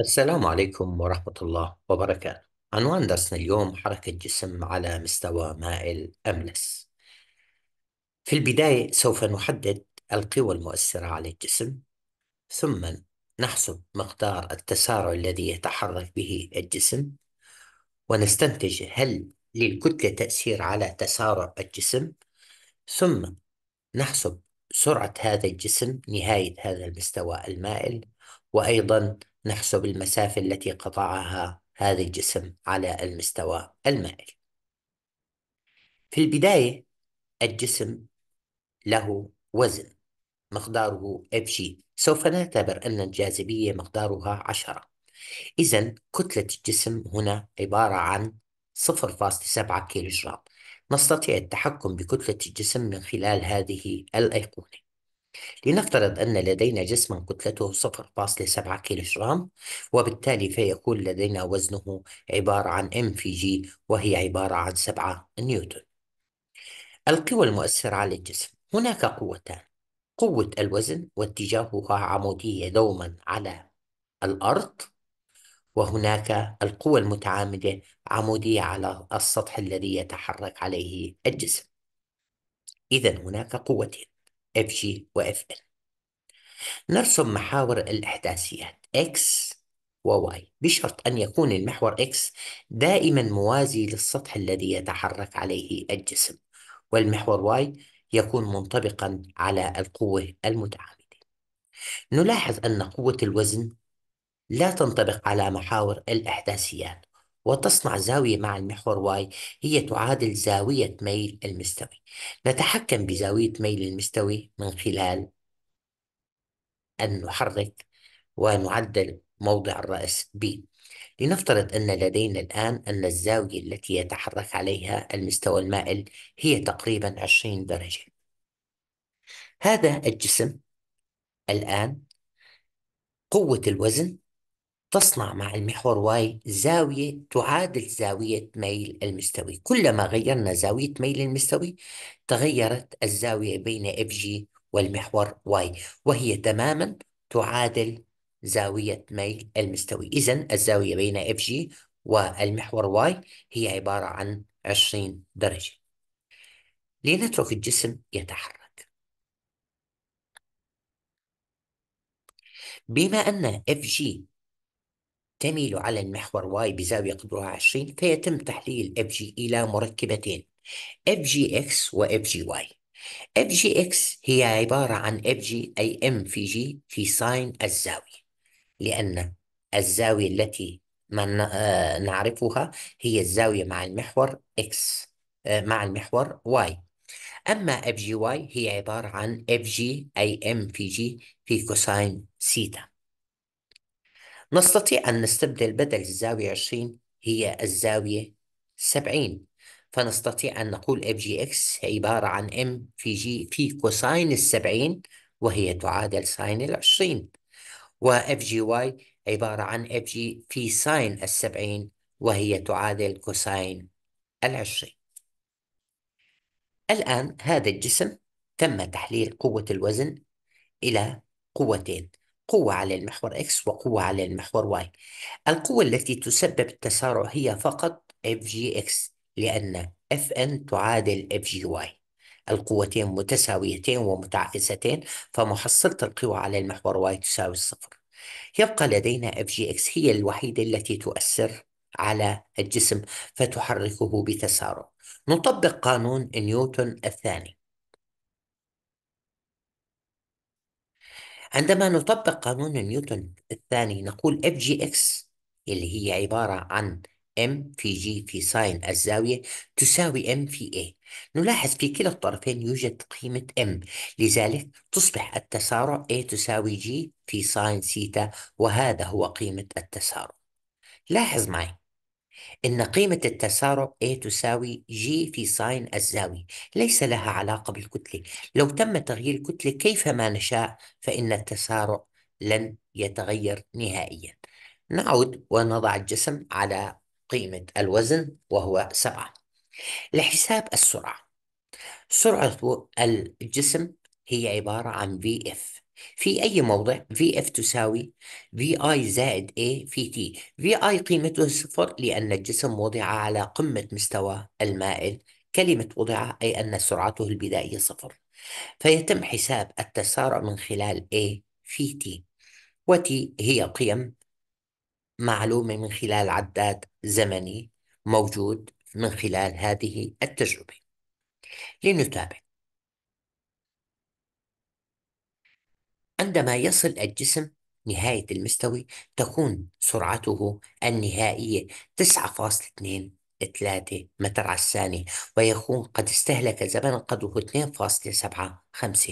السلام عليكم ورحمة الله وبركاته عنوان درسنا اليوم حركة جسم على مستوى مائل أملس في البداية سوف نحدد القوى المؤثرة على الجسم ثم نحسب مقدار التسارع الذي يتحرك به الجسم ونستنتج هل للكتلة تأثير على تسارع الجسم ثم نحسب سرعة هذا الجسم نهاية هذا المستوى المائل وأيضا نحسب المسافة التي قطعها هذا الجسم على المستوى المائي في البداية الجسم له وزن مقداره Fg سوف نعتبر أن الجاذبية مقدارها عشرة إذا كتلة الجسم هنا عبارة عن 0.7 كيلو جرام نستطيع التحكم بكتلة الجسم من خلال هذه الأيقونة لنفترض أن لدينا جسما كتلته 0.7 كيلو جرام وبالتالي فيكون لدينا وزنه عبارة عن ام في جي وهي عبارة عن 7 نيوتن القوى المؤثرة على الجسم هناك قوتان قوة الوزن واتجاهها عمودية دوما على الأرض وهناك القوى المتعامدة عمودية على السطح الذي يتحرك عليه الجسم إذا هناك قوتين اف جي واف ان نرسم محاور الإحداثيات اكس و بشرط أن يكون المحور اكس دائما موازي للسطح الذي يتحرك عليه الجسم والمحور واي يكون منطبقا على القوة المتعامدة نلاحظ أن قوة الوزن لا تنطبق على محاور الإحداثيات وتصنع زاوية مع المحور واي هي تعادل زاوية ميل المستوي نتحكم بزاوية ميل المستوي من خلال أن نحرك ونعدل موضع الرأس ب لنفترض أن لدينا الآن أن الزاوية التي يتحرك عليها المستوى المائل هي تقريبا 20 درجة هذا الجسم الآن قوة الوزن تصنع مع المحور واي زاوية تعادل زاوية ميل المستوي كلما غيرنا زاوية ميل المستوي تغيرت الزاوية بين اف جي والمحور واي وهي تماما تعادل زاوية ميل المستوي إذا الزاوية بين اف جي والمحور واي هي عبارة عن 20 درجة لنترك الجسم يتحرك بما أن FG تميل على المحور واي بزاوية قدرها 20 فيتم تحليل اف جي e إلى مركبتين اف جي اكس واف جي واي اف جي اكس هي عبارة عن اف جي أي ام في جي في ساين الزاوية لأن الزاوية التي من آه، نعرفها هي الزاوية مع المحور اكس آه، مع المحور واي أما اف جي واي هي عبارة عن اف جي أي ام في جي في كوساين سيتا نستطيع أن نستبدل بدل الزاوية 20 هي الزاوية 70 فنستطيع أن نقول f g x عبارة عن m في g في كوساين السبعين وهي تعادل ساين العشرين و f جي واي عبارة عن إف جي في ساين السبعين وهي تعادل كوساين العشرين الآن هذا الجسم تم تحليل قوة الوزن إلى قوتين قوة على المحور X وقوة على المحور Y القوة التي تسبب التسارع هي فقط FGX لأن Fn تعادل FGY القوتين متساويتين ومتعاكستين فمحصلة القوى على المحور Y تساوي الصفر يبقى لدينا FGX هي الوحيدة التي تؤثر على الجسم فتحركه بتسارع نطبق قانون نيوتن الثاني عندما نطبق قانون نيوتن الثاني نقول اف جي اكس اللي هي عبارة عن ام في جي في ساين الزاوية تساوي ام في اي نلاحظ في كلا الطرفين يوجد قيمة ام لذلك تصبح التسارع اي تساوي جي في ساين سيتا وهذا هو قيمة التسارع لاحظ معي إن قيمة التسارع A تساوي G في ساين الزاوية ليس لها علاقة بالكتلة لو تم تغيير الكتلة كيفما نشاء فإن التسارع لن يتغير نهائيا نعود ونضع الجسم على قيمة الوزن وهو سبعة لحساب السرعة سرعة الجسم هي عبارة عن VF في أي موضع في اف تساوي في اي زائد اي في تي في اي قيمته صفر لأن الجسم وضع على قمة مستوى المائل كلمة وضع أي أن سرعته البدائية صفر فيتم حساب التسارع من خلال A في T وتي هي قيم معلومة من خلال عداد زمني موجود من خلال هذه التجربة لنتابع عندما يصل الجسم نهاية المستوي تكون سرعته النهائية 9.23 متر على الثانية ويكون قد استهلك زمنا قدره 2.75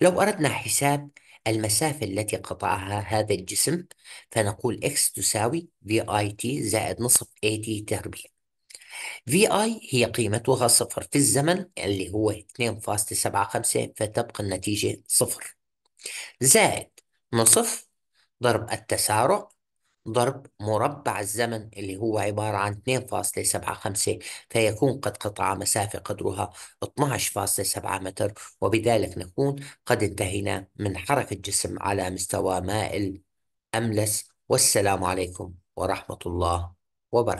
لو أردنا حساب المسافة التي قطعها هذا الجسم فنقول x تساوي VIT زائد نصف AT تربيع VI هي قيمتها صفر في الزمن اللي هو 2.75 فتبقى النتيجة صفر زائد نصف ضرب التسارع ضرب مربع الزمن اللي هو عبارة عن 2.75 فيكون قد قطع مسافة قدرها 12.7 متر وبذلك نكون قد انتهينا من حركة جسم على مستوى مائل أملس والسلام عليكم ورحمة الله وبركاته